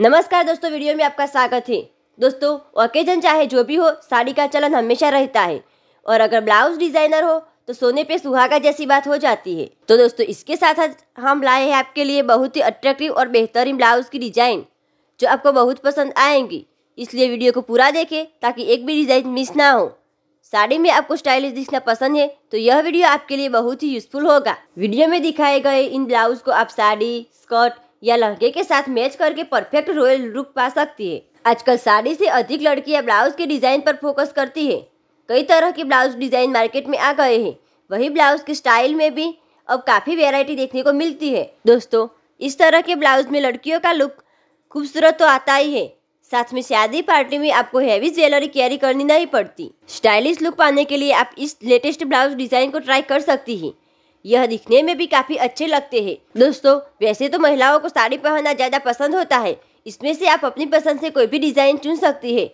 नमस्कार दोस्तों वीडियो में आपका स्वागत है दोस्तों ओकेजन चाहे जो भी हो साड़ी का चलन हमेशा रहता है और अगर ब्लाउज डिजाइनर हो तो सोने पे सुहागा जैसी बात हो जाती है तो दोस्तों इसके साथ साथ हम लाए हैं आपके लिए बहुत ही अट्रैक्टिव और बेहतरीन ब्लाउज की डिजाइन जो आपको बहुत पसंद आएंगी इसलिए वीडियो को पूरा देखें ताकि एक भी डिजाइन मिस ना हो साड़ी में आपको स्टाइलिश दिखना पसंद है तो यह वीडियो आपके लिए बहुत ही यूजफुल होगा वीडियो में दिखाए गए इन ब्लाउज को आप साड़ी स्कर्ट या लहंगे के साथ मैच करके परफेक्ट रॉयल लुक पा सकती है आजकल साड़ी से अधिक लड़कियां ब्लाउज के डिजाइन पर फोकस करती है कई तरह के ब्लाउज डिजाइन मार्केट में आ गए हैं वही ब्लाउज के स्टाइल में भी अब काफ़ी वेराइटी देखने को मिलती है दोस्तों इस तरह के ब्लाउज में लड़कियों का लुक खूबसूरत तो आता ही है साथ में शादी पार्टी में आपको हैवी ज्वेलरी कैरी करनी नहीं पड़ती स्टाइलिश लुक पाने के लिए आप इस लेटेस्ट ब्लाउज डिजाइन को ट्राई कर सकती हैं यह दिखने में भी काफी अच्छे लगते हैं दोस्तों वैसे तो महिलाओं को साड़ी पहनना ज्यादा पसंद होता है इसमें से आप अपनी पसंद से कोई भी डिजाइन चुन सकती है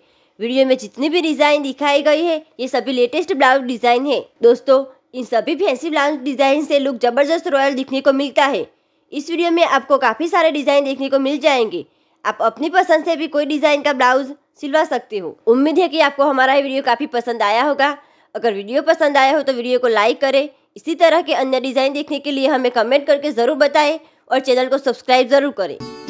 वीडियो में जितनी भी डिजाइन दिखाई गई है ये सभी लेटेस्ट ब्लाउज डिजाइन है दोस्तों इन सभी फैंसी ब्लाउज डिजाइन से लुक जबरदस्त रॉयल दिखने को मिलता है इस वीडियो में आपको काफी सारे डिजाइन देखने को मिल जाएंगे आप अपनी पसंद से भी कोई डिजाइन का ब्लाउज सिलवा सकते हो उम्मीद है कि आपको हमारा ये वीडियो काफी पसंद आया होगा अगर वीडियो पसंद आया हो तो वीडियो को लाइक करें इसी तरह के अन्य डिज़ाइन देखने के लिए हमें कमेंट करके ज़रूर बताएं और चैनल को सब्सक्राइब ज़रूर करें